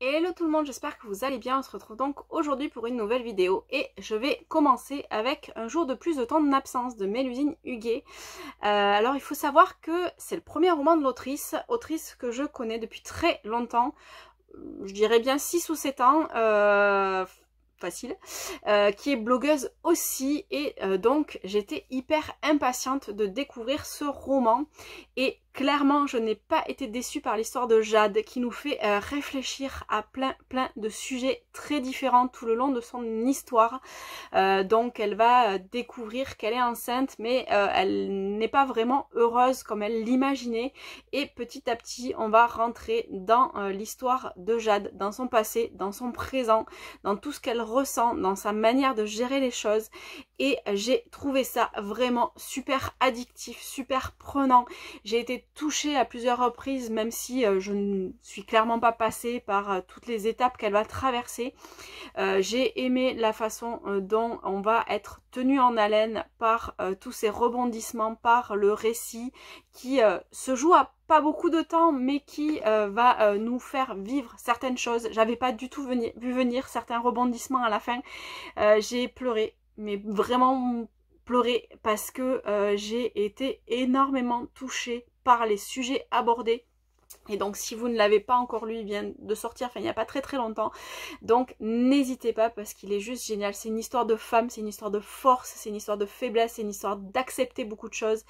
Hello tout le monde, j'espère que vous allez bien. On se retrouve donc aujourd'hui pour une nouvelle vidéo et je vais commencer avec un jour de plus de temps d'absence de Mélusine Huguet. Euh, alors il faut savoir que c'est le premier roman de l'autrice, autrice que je connais depuis très longtemps, je dirais bien 6 ou 7 ans. Euh, facile, euh, qui est blogueuse aussi et donc j'étais hyper impatiente de découvrir ce roman et clairement, je n'ai pas été déçue par l'histoire de Jade qui nous fait euh, réfléchir à plein plein de sujets très différents tout le long de son histoire. Euh, donc elle va euh, découvrir qu'elle est enceinte mais elle n'est pas vraiment heureuse comme elle l'imaginait et petit à petit on va rentrer dans l'histoire de Jade, dans son passé, dans son présent, dans tout ce qu'elle ressent, dans sa manière de gérer les choses et j'ai trouvé ça vraiment super addictif, super prenant. J'ai été touchée à plusieurs reprises même si euh, je ne suis clairement pas passée par euh, toutes les étapes qu'elle va traverser. Euh, j'ai aimé la façon dont on va être tenu en haleine par tous ces rebondissements, par le récit qui se joue à pas beaucoup de temps mais qui va nous faire vivre certaines choses. J'avais pas du tout vu venir certains rebondissements à la fin. j'ai pleuré, mais vraiment pleurer parce que euh, j'ai été énormément touchée par les sujets abordés. Et donc si vous ne l'avez pas encore lu, il vient de sortir, enfin il n'y a pas très très longtemps. Donc n'hésitez pas parce qu'il est juste génial. C'est une histoire de femme, c'est une histoire de force, c'est une histoire de faiblesse, c'est une histoire d'accepter beaucoup de choses.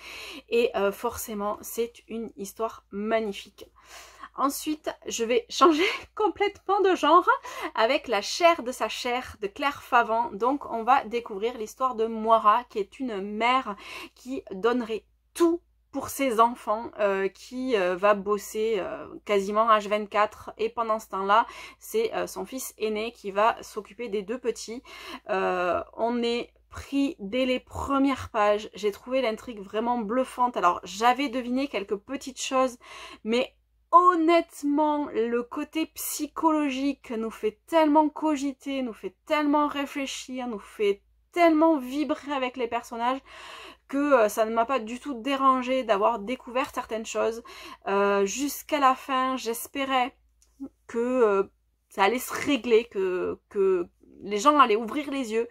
Et euh, forcément c'est une histoire magnifique. Ensuite, je vais changer complètement de genre avec La chair de sa chair de Claire Favant. Donc, on va découvrir l'histoire de Moira, qui est une mère qui donnerait tout pour ses enfants euh, qui euh, va bosser euh, quasiment H24 et pendant ce temps-là c'est euh, son fils aîné qui va s'occuper des deux petits. on est pris dès les premières pages. J'ai trouvé l'intrigue vraiment bluffante. Alors j'avais deviné quelques petites choses, mais honnêtement, le côté psychologique nous fait tellement cogiter, nous fait tellement réfléchir, nous fait tellement vibrer avec les personnages que euh, ça ne m'a pas du tout dérangé d'avoir découvert certaines choses. Euh, jusqu'à la fin, j'espérais que euh, ça allait se régler, que, que les gens allaient ouvrir les yeux.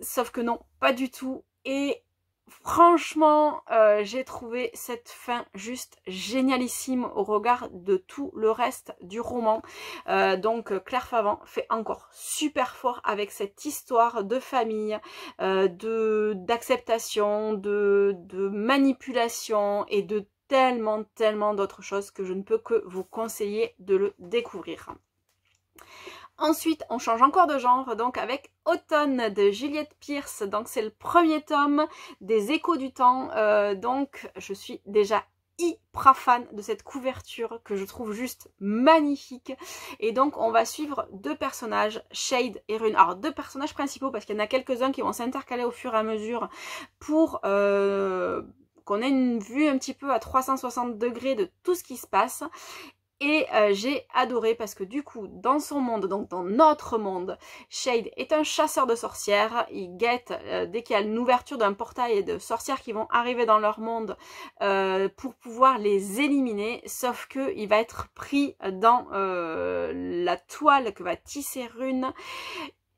Sauf que non, pas du tout. Et Franchement, euh, j'ai trouvé cette fin juste génialissime au regard de tout le reste du roman. Euh, donc euh, Claire Favant fait encore super fort avec cette histoire de famille, de d'acceptation, de, de manipulation et de tellement, tellement d'autres choses que je ne peux que vous conseiller de le découvrir. Ensuite, on change encore de genre, donc avec Automne de Juliette Pierce. Donc c'est le premier tome des Échos du Temps. Euh, donc je suis déjà hyper fan de cette couverture que je trouve juste magnifique. Et donc on va suivre deux personnages, Shade et Rune. Alors deux personnages principaux parce qu'il y en a quelques-uns qui vont s'intercaler au fur et à mesure pour... Euh, qu'on ait une vue un petit peu à 360 degrés de tout ce qui se passe et euh, j'ai adoré parce que du coup, dans son monde, donc dans notre monde, Shade est un chasseur de sorcières. Il guette euh, dès qu'il y a une ouverture d'un portail et de sorcières qui vont arriver dans leur monde euh, pour pouvoir les éliminer. Sauf que il va être pris dans la toile que va tisser Rune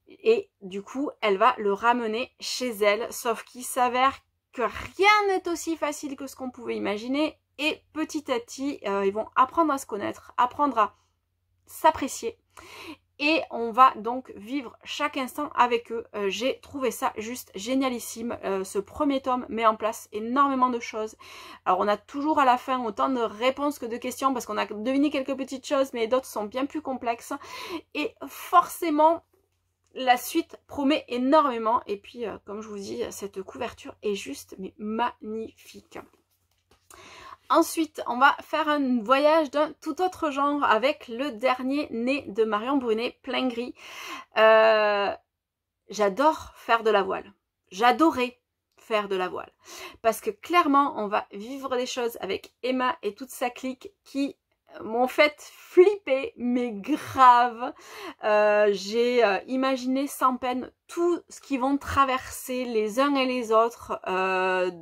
et du coup elle va le ramener chez elle sauf qu'il s'avère que rien n'est aussi facile que ce qu'on pouvait imaginer et petit à petit, euh, ils vont apprendre à se connaître, apprendre à s'apprécier. Et on va donc vivre chaque instant avec eux. Euh, j'ai trouvé ça juste génialissime. Euh, ce premier tome met en place énormément de choses. Alors on a toujours à la fin autant de réponses que de questions parce qu'on a deviné quelques petites choses mais d'autres sont bien plus complexes. Et forcément, la suite promet énormément. Et puis, comme je vous dis, cette couverture est juste mais magnifique. Ensuite, on va faire un voyage d'un tout autre genre avec le dernier né de Marion Brunet, plein gris. Euh, j'adore faire de la voile. J'adorais faire de la voile. Parce que clairement, on va vivre des choses avec Emma et toute sa clique qui m'ont fait flipper, mais grave. Euh, j'ai euh, imaginé sans peine tout ce qu'ils vont traverser les uns et les autres.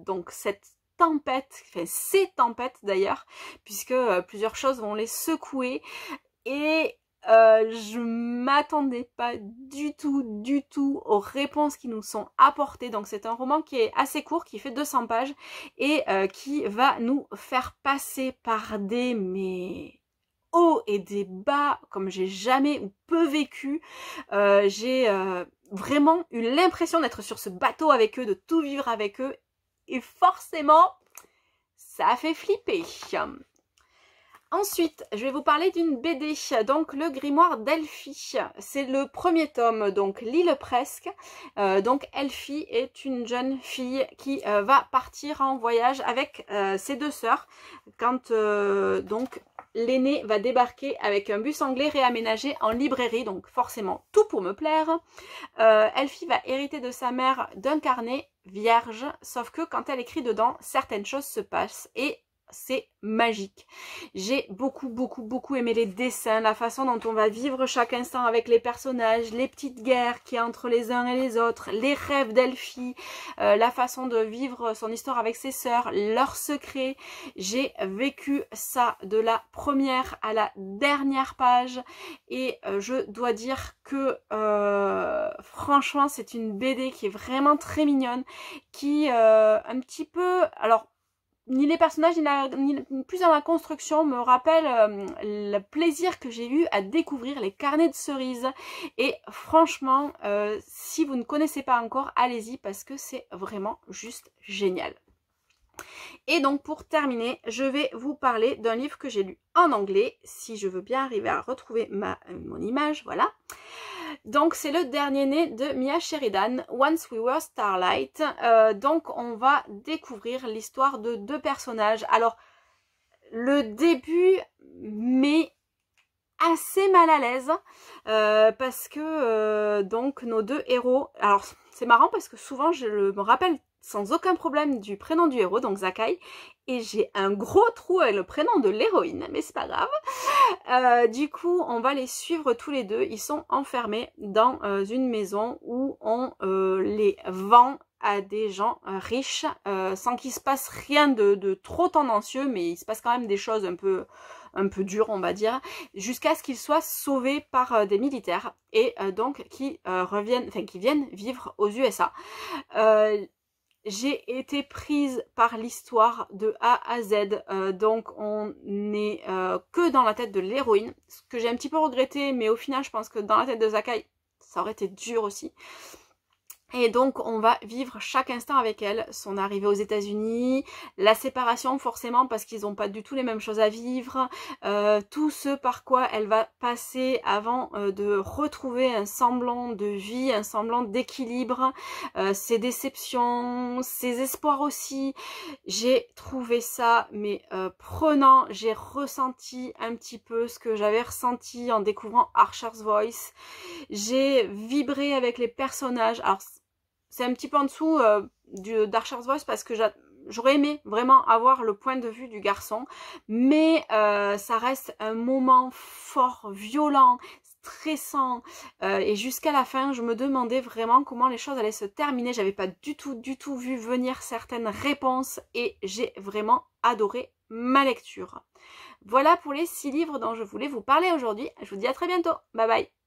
donc cette tempête, fait ces tempêtes d'ailleurs, puisque euh, plusieurs choses vont les secouer. Et euh, je m'attendais pas du tout, du tout aux réponses qui nous sont apportées. Donc c'est un roman qui est assez court, qui fait 200 pages et euh, qui va nous faire passer par des mais hauts et des bas comme j'ai jamais ou peu vécu. j'ai vraiment eu l'impression d'être sur ce bateau avec eux, de tout vivre avec eux et forcément, ça fait flipper. Ensuite, je vais vous parler d'une BD, donc le grimoire d'Elfie. C'est le premier tome, donc l'île presque. Euh, donc Elfie est une jeune fille qui euh, va partir en voyage avec euh, ses deux sœurs quand donc l'aînée va débarquer avec un bus anglais réaménagé en librairie, donc forcément tout pour me plaire. Elfie va hériter de sa mère d'un carnet vierge, sauf que quand elle écrit dedans, certaines choses se passent et c'est magique. J'ai beaucoup, beaucoup, beaucoup aimé les dessins, la façon dont on va vivre chaque instant avec les personnages, les petites guerres qu'il y a entre les uns et les autres, les rêves d'Elfie, euh, la façon de vivre son histoire avec ses sœurs, leurs secrets. J'ai vécu ça de la première à la dernière page et euh, je dois dire que euh, Franchement, c'est une BD qui est vraiment très mignonne, qui euh, un petit peu... Alors, ni les personnages, ni, plus dans la construction me rappellent euh, le plaisir que j'ai eu à découvrir les carnets de cerises. Et franchement, euh, si vous ne connaissez pas encore, allez-y parce que c'est vraiment juste génial. Et donc pour terminer, je vais vous parler d'un livre que j'ai lu en anglais, si je veux bien arriver à retrouver mon image, voilà. Donc c'est le dernier né de Mia Sheridan, Once We Were Starlight. Euh, donc on va découvrir l'histoire de deux personnages. Alors le début mais assez mal à l'aise euh, parce que euh, donc nos deux héros alors c'est marrant parce que souvent je me rappelle sans aucun problème du prénom du héros, donc Zakai, et j'ai un gros trou avec le prénom de l'héroïne, mais c'est pas grave. Euh, du coup, on va les suivre tous les deux. Ils sont enfermés dans euh, une maison où on euh, les vend à des gens riches, sans qu'il se passe rien de, de, trop tendancieux, mais il se passe quand même des choses un peu un peu dures, on va dire, jusqu'à ce qu'ils soient sauvés par des militaires et donc qui reviennent, enfin qui viennent vivre aux USA j'ai été prise par l'histoire de A à Z, euh, donc on n'est euh, que dans la tête de l'héroïne, ce que j'ai un petit peu regretté, mais au final je pense que dans la tête de Zakai, ça aurait été dur aussi. Et donc on va vivre chaque instant avec elle, son arrivée aux États-Unis, la séparation forcément parce qu'ils n'ont pas du tout les mêmes choses à vivre, euh, tout ce par quoi elle va passer avant euh, de retrouver un semblant de vie, un semblant d'équilibre, euh, ses déceptions, ses espoirs aussi. J'ai trouvé ça mais prenant, j'ai ressenti un petit peu ce que j'avais ressenti en découvrant Archer's Voice. J'ai vibré avec les personnages c'est un petit peu en dessous euh, d'Archer's Voice parce que j'aurais aimé vraiment avoir le point de vue du garçon, mais euh, ça reste un moment fort, violent, stressant euh, et jusqu'à la fin je me demandais vraiment comment les choses allaient se terminer j'avais pas du tout du tout vu venir certaines réponses et j'ai vraiment adoré ma lecture voilà pour les six livres dont je voulais vous parler aujourd'hui je vous dis à très bientôt bye bye